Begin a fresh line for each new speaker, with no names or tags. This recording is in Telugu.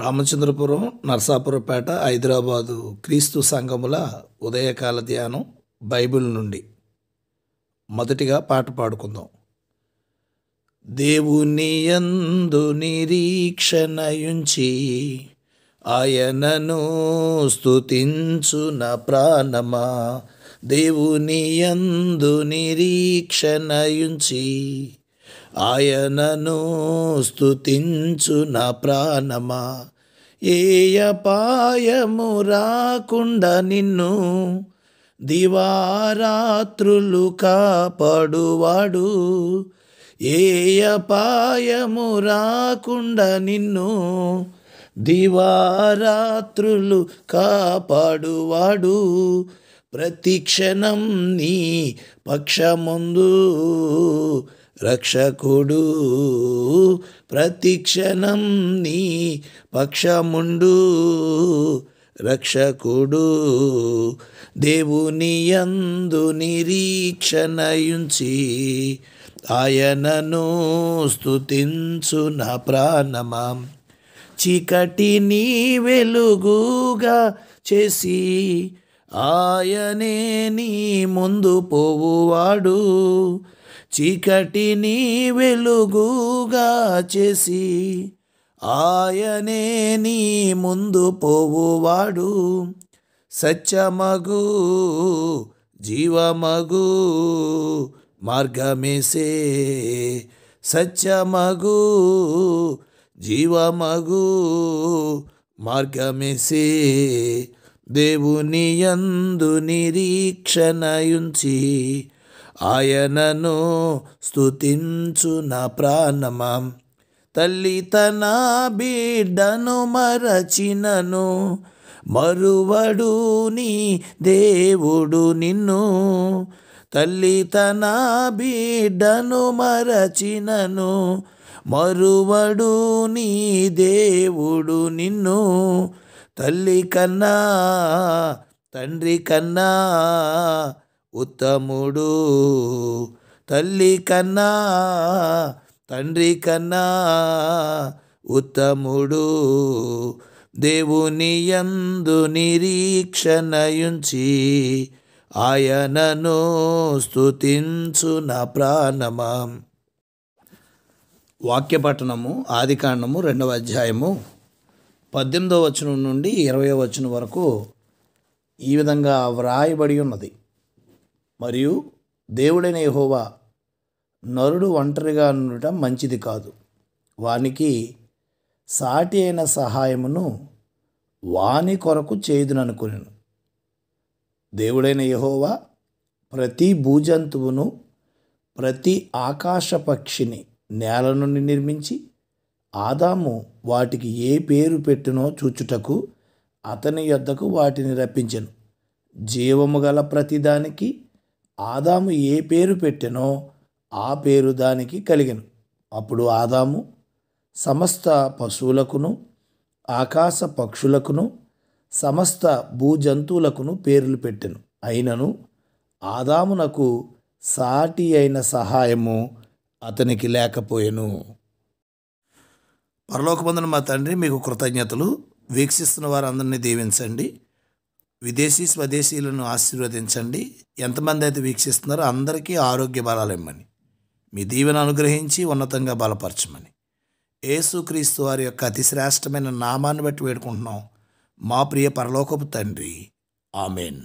రామచంద్రపురం నర్సాపురపేట హైదరాబాదు క్రీస్తు సంఘముల ఉదయకాల ధ్యానం బైబిల్ నుండి మొదటిగా పాట పాడుకుందాం దేవుని ఎందు నిరీక్షణయుంచి ఆయనను స్థుతించున ప్రాణమా దేవుని ఎందు నిరీక్షణయుంచి ఆయనను స్థుతించు నా ప్రాణమా ఏయపాయము రాకుండా నిన్ను దివారాత్రులు కాపాడువాడు ఏయపాయము రాకుండా నిన్ను దివారాత్రులు కాపాడువాడు ప్రతిక్షణం నీ పక్షముందు రక్షకుడు ప్రతిక్షణం నీ పక్షముండు రక్షకుడు దేవుని యందు నిరీక్షణయుంచి ఆయనను స్థుతించున ప్రాణమా చీకటిని వెలుగుగా చేసి ఆయనే నీ ముందు పోవువాడు చీకటిని వెలుగుగా చేసి ఆయనే నీ ముందు పోవువాడు సత్యమగు జీవమగు మార్గమేసే సత్యమగు జీవమగు మార్గమేసే దేవుని యందు నిరీక్షణయుంచి ఆయనను నా ప్రాణమా తల్లి తన బిడ్డను మరచినను మరువడు నీ దేవుడు నిన్ను తల్లి తన బిడ్డను మరచినను మరువడు నీ దేవుడు నిన్ను తల్లి కన్నా తండ్రి కన్నా ఉత్తముడు తల్లి కన్నా తండ్రి కన్నా ఉత్తముడు దేవుని యందు నిరీక్షణయుంచి ఆయనను స్థుతించు నా ప్రాణమా వాక్యపట్టణము ఆదికాండము రెండవ అధ్యాయము పద్దెనిమిదవ వచనం నుండి ఇరవై వచనం వరకు ఈ విధంగా వ్రాయబడి ఉన్నది మరియు దేవుడైన యహోవా నరుడు ఒంటరిగా ఉండటం మంచిది కాదు వానికి సాటి అయిన సహాయమును వాని కొరకు చేయుదుననుకునేను దేవుడైన యహోవా ప్రతి భూజంతువును ప్రతి ఆకాశ పక్షిని నేల నుండి నిర్మించి ఆదాము వాటికి ఏ పేరు పెట్టినో చూచుటకు అతని యొద్దకు వాటిని రప్పించెను జీవము గల ప్రతిదానికి ఆదాము ఏ పేరు పెట్టెనో ఆ పేరు దానికి కలిగెను అప్పుడు ఆదాము సమస్త పశువులకును ఆకాశ పక్షులకును సమస్త భూజంతువులకును పేర్లు పెట్టెను అయినను ఆదామునకు సాటి అయిన సహాయము అతనికి లేకపోయెను పరలోకమందున మా తండ్రి మీకు కృతజ్ఞతలు వీక్షిస్తున్న వారందరినీ దీవించండి విదేశీ స్వదేశీయులను ఆశీర్వదించండి ఎంతమంది అయితే వీక్షిస్తున్నారో అందరికీ ఆరోగ్య బలాలు ఇమ్మని మీ దీవెన అనుగ్రహించి ఉన్నతంగా బలపరచమని ఏసుక్రీస్తు వారి యొక్క అతిశ్రేష్టమైన నామాన్ని బట్టి వేడుకుంటున్నాం మా ప్రియ పరలోకపు తండ్రి ఆమెన్